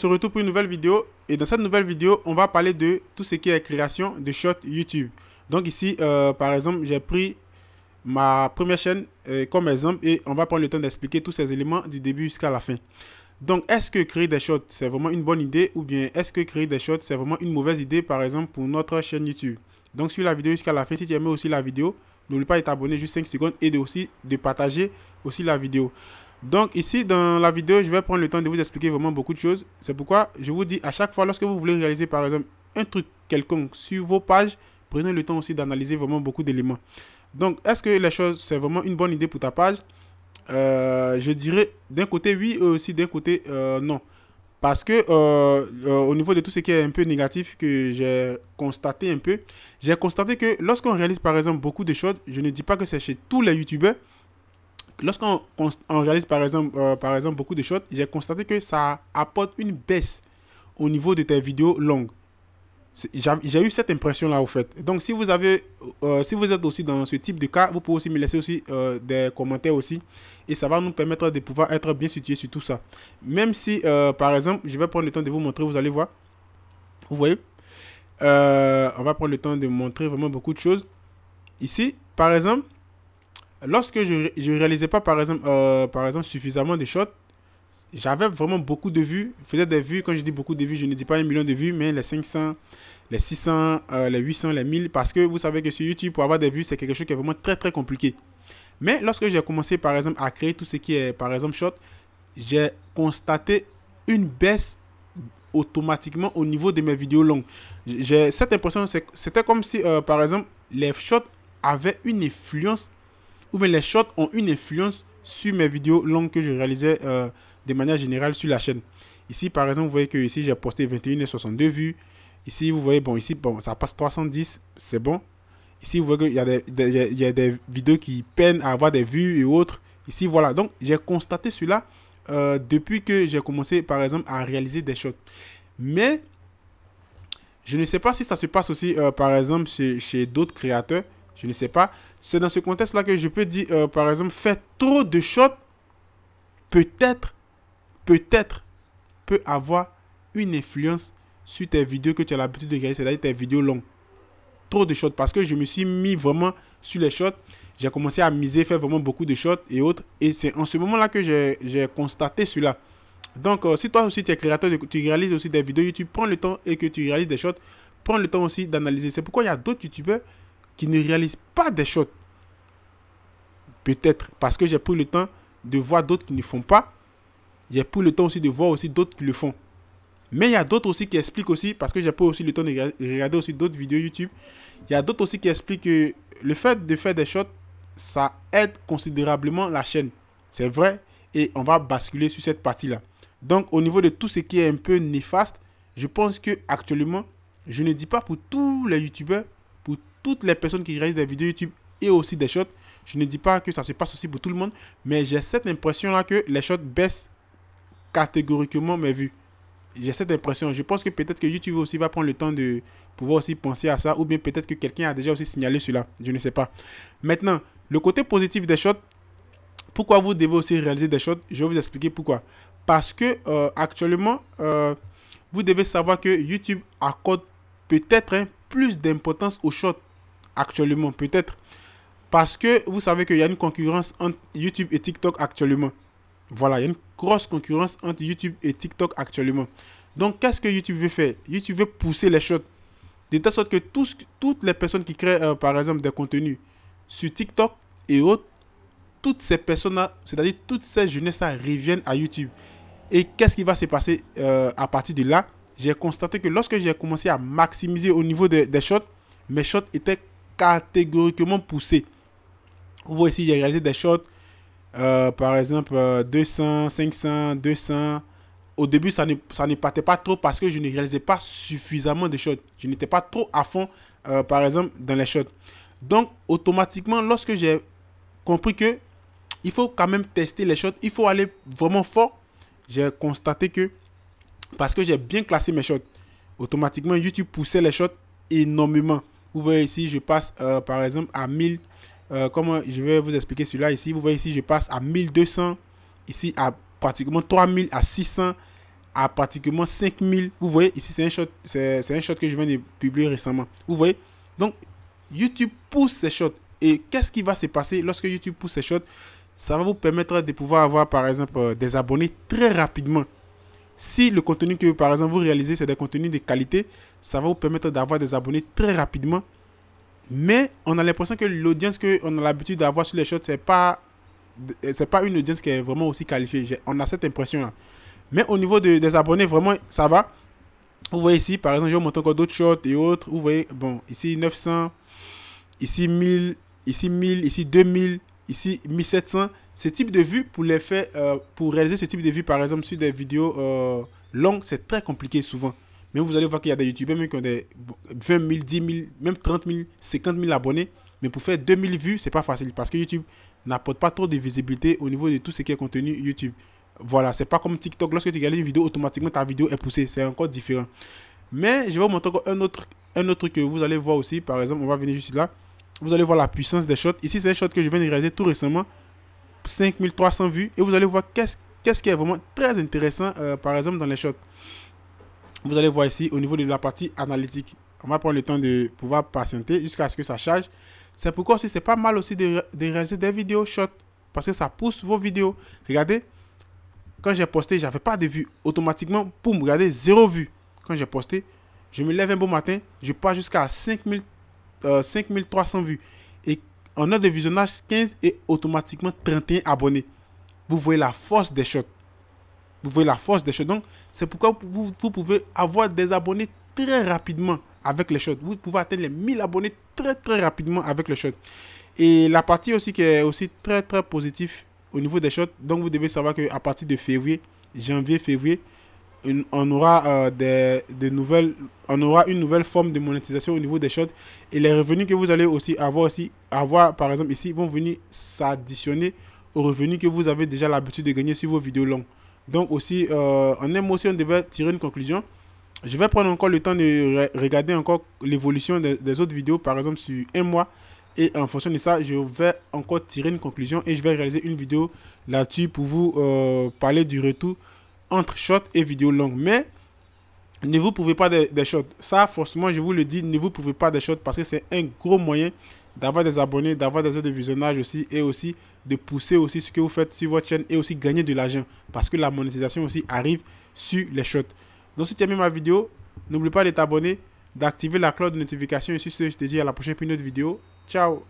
se retrouve pour une nouvelle vidéo et dans cette nouvelle vidéo on va parler de tout ce qui est création de shots YouTube donc ici euh, par exemple j'ai pris ma première chaîne euh, comme exemple et on va prendre le temps d'expliquer tous ces éléments du début jusqu'à la fin donc est-ce que créer des shots, c'est vraiment une bonne idée ou bien est-ce que créer des shots, c'est vraiment une mauvaise idée par exemple pour notre chaîne YouTube donc suis la vidéo jusqu'à la fin si tu aimes aussi la vidéo n'oublie pas de t'abonner juste 5 secondes et de aussi de partager aussi la vidéo donc ici, dans la vidéo, je vais prendre le temps de vous expliquer vraiment beaucoup de choses. C'est pourquoi je vous dis à chaque fois, lorsque vous voulez réaliser par exemple un truc quelconque sur vos pages, prenez le temps aussi d'analyser vraiment beaucoup d'éléments. Donc, est-ce que les choses, c'est vraiment une bonne idée pour ta page euh, Je dirais d'un côté oui et aussi d'un côté euh, non. Parce que euh, au niveau de tout ce qui est un peu négatif que j'ai constaté un peu, j'ai constaté que lorsqu'on réalise par exemple beaucoup de choses, je ne dis pas que c'est chez tous les youtubeurs, lorsqu'on réalise par exemple, euh, par exemple beaucoup de shots, j'ai constaté que ça apporte une baisse au niveau de tes vidéos longues. J'ai eu cette impression là au fait. Donc si vous avez, euh, si vous êtes aussi dans ce type de cas, vous pouvez aussi me laisser aussi euh, des commentaires aussi et ça va nous permettre de pouvoir être bien situé sur tout ça. Même si, par exemple, je vais prendre le temps de vous montrer, vous allez voir. Vous voyez, on va prendre le temps de montrer vraiment beaucoup de choses. Ici, par exemple, lorsque je ne réalisais pas, par exemple, euh, par exemple, suffisamment de shots, j'avais vraiment beaucoup de vues. Je faisais des vues, quand je dis beaucoup de vues, je ne dis pas un million de vues, mais les 500, les 600, euh, les 800, les 1000. Parce que vous savez que sur YouTube, pour avoir des vues, c'est quelque chose qui est vraiment très, très compliqué. Mais lorsque j'ai commencé, par exemple, à créer tout ce qui est, par exemple, shot, j'ai constaté une baisse automatiquement au niveau de mes vidéos longues. J'ai cette impression, c'était comme si, euh, par exemple, les shots avaient une influence ou les shorts ont une influence sur mes vidéos longues que je réalisais euh, de manière générale sur la chaîne. Ici, par exemple, vous voyez que ici j'ai posté 21 et 62 vues. Ici, vous voyez, bon, ici, bon, ça passe 310, c'est bon. Ici, vous voyez qu'il y, a des, y a des vidéos qui peinent à avoir des vues et autres. Ici, voilà. Donc, j'ai constaté cela euh, depuis que j'ai commencé, par exemple, à réaliser des shots. Mais, je ne sais pas si ça se passe aussi, euh, par exemple, chez d'autres créateurs. Je ne sais pas. C'est dans ce contexte-là que je peux dire, euh, par exemple, faire trop de shots, peut-être, peut-être, peut avoir une influence sur tes vidéos que tu as l'habitude de réaliser. c'est-à-dire tes vidéos longues. Trop de shots, parce que je me suis mis vraiment sur les shots. J'ai commencé à miser, faire vraiment beaucoup de shots et autres. Et c'est en ce moment-là que j'ai constaté cela. Donc, euh, si toi aussi tu es créateur, tu réalises aussi des vidéos YouTube, prends le temps et que tu réalises des shots, prends le temps aussi d'analyser. C'est pourquoi il y a d'autres YouTubeurs qui ne réalisent pas des shots. Peut-être parce que j'ai pris le temps de voir d'autres qui ne font pas. J'ai pris le temps aussi de voir aussi d'autres qui le font. Mais il y a d'autres aussi qui expliquent aussi, parce que j'ai pris aussi le temps de regarder aussi d'autres vidéos YouTube. Il y a d'autres aussi qui expliquent que le fait de faire des shots, ça aide considérablement la chaîne. C'est vrai. Et on va basculer sur cette partie-là. Donc au niveau de tout ce qui est un peu néfaste, je pense que actuellement, je ne dis pas pour tous les youtubeurs, toutes les personnes qui réalisent des vidéos YouTube et aussi des shots. Je ne dis pas que ça se passe aussi pour tout le monde, mais j'ai cette impression-là que les shots baissent catégoriquement mes vues. J'ai cette impression. Je pense que peut-être que YouTube aussi va prendre le temps de pouvoir aussi penser à ça, ou bien peut-être que quelqu'un a déjà aussi signalé cela. Je ne sais pas. Maintenant, le côté positif des shots, pourquoi vous devez aussi réaliser des shots Je vais vous expliquer pourquoi. Parce que euh, actuellement, euh, vous devez savoir que YouTube accorde peut-être hein, plus d'importance aux shots actuellement, peut-être. Parce que vous savez qu'il y a une concurrence entre YouTube et TikTok actuellement. Voilà, il y a une grosse concurrence entre YouTube et TikTok actuellement. Donc, qu'est-ce que YouTube veut faire YouTube veut pousser les shots De telle sorte que tous, toutes les personnes qui créent, euh, par exemple, des contenus sur TikTok et autres, toutes ces personnes-là, c'est-à-dire toutes ces jeunesses ça reviennent à YouTube. Et qu'est-ce qui va se passer euh, à partir de là J'ai constaté que lorsque j'ai commencé à maximiser au niveau des shots, mes shots étaient catégoriquement poussé. Vous voyez ici, j'ai réalisé des shots euh, par exemple, 200, 500, 200. Au début, ça ne, ça partait pas trop parce que je ne réalisais pas suffisamment de shots. Je n'étais pas trop à fond, euh, par exemple, dans les shots. Donc, automatiquement, lorsque j'ai compris que il faut quand même tester les shots, il faut aller vraiment fort, j'ai constaté que, parce que j'ai bien classé mes shots, automatiquement, YouTube poussait les shots énormément. Vous voyez ici, je passe euh, par exemple à 1000. Euh, comment je vais vous expliquer celui-là ici, vous voyez ici, je passe à 1200. Ici, à pratiquement 3000, à 600, à pratiquement 5000. Vous voyez ici, c'est un, shot, c'est un shot que je viens de publier récemment. Vous voyez Donc, YouTube pousse ces shots. Et qu'est-ce qui va se passer lorsque YouTube pousse ces shots Ça va vous permettre de pouvoir avoir, par exemple, euh, des abonnés très rapidement. Si le contenu que, par exemple, vous réalisez, c'est des contenus de qualité, ça va vous permettre d'avoir des abonnés très rapidement. Mais on a l'impression que l'audience qu'on a l'habitude d'avoir sur les shots, c'est pas c'est pas une audience qui est vraiment aussi qualifiée. On a cette impression-là. Mais au niveau de, des abonnés, vraiment, ça va. Vous voyez ici, par exemple, je vais montrer encore d'autres shots et autres. Vous voyez, bon, ici 900, ici 1000, ici 1000, ici 2000, ici 1700. Ce type de vue, pour, les faire, euh, pour réaliser ce type de vue, par exemple, sur des vidéos euh, longues, c'est très compliqué souvent. Mais vous allez voir qu'il y a des youtubeurs qui ont des 20 000, 10 000, même 30 000, 50 000 abonnés. Mais pour faire 2000 vues, c'est pas facile parce que YouTube n'apporte pas trop de visibilité au niveau de tout ce qui est contenu YouTube. Voilà, c'est pas comme TikTok. Lorsque tu regardes une vidéo, automatiquement ta vidéo est poussée. C'est encore différent. Mais je vais vous montrer un autre, un autre que vous allez voir aussi. Par exemple, on va venir juste là. Vous allez voir la puissance des shots. Ici, c'est un shot que je viens de réaliser tout récemment. 5300 vues. Et vous allez voir qu'est-ce qui est vraiment très intéressant, euh, par exemple, dans les shots vous allez voir ici au niveau de la partie analytique. On va prendre le temps de pouvoir patienter jusqu'à ce que ça charge. C'est pourquoi aussi c'est pas mal aussi de, réaliser des vidéos short parce que ça pousse vos vidéos. Regardez, quand j'ai posté, j'avais pas de vues. Automatiquement, poum, regardez, zéro vue. Quand j'ai posté, je me lève un beau matin, je passe jusqu'à 5000, 5300 euh, vues. Et en heure de visionnage, 15 et automatiquement 31 abonnés. Vous voyez la force des shots. Vous voyez la force des choses. Donc, c'est pourquoi vous, pouvez avoir des abonnés très rapidement avec les shots. Vous pouvez atteindre les 1000 abonnés très, très rapidement avec les choses. Et la partie aussi qui est aussi très, très positive au niveau des shots. Donc, vous devez savoir qu'à partir de février, janvier, février, on aura euh, des, nouvelles on aura une nouvelle forme de monétisation au niveau des shots et les revenus que vous allez aussi avoir aussi avoir par exemple ici vont venir s'additionner aux revenus que vous avez déjà l'habitude de gagner sur vos vidéos longues donc aussi, euh, en émotion, on devait tirer une conclusion. Je vais prendre encore le temps de regarder encore l'évolution des autres vidéos, par exemple sur un mois. Et en fonction de ça, je vais encore tirer une conclusion et je vais réaliser une vidéo là-dessus pour vous euh, parler du retour entre short et vidéo longue. Mais ne vous pouvez pas des, des Ça, forcément, je vous le dis, ne vous pouvez pas des shots parce que c'est un gros moyen d'avoir des abonnés, d'avoir des heures de visionnage aussi et aussi de pousser aussi ce que vous faites sur votre chaîne et aussi gagner de l'argent parce que la monétisation aussi arrive sur les shots. Donc si tu as ma vidéo, n'oublie pas de t'abonner, d'activer la cloche de notification et sur ce, je te dis à la prochaine pour une autre vidéo. Ciao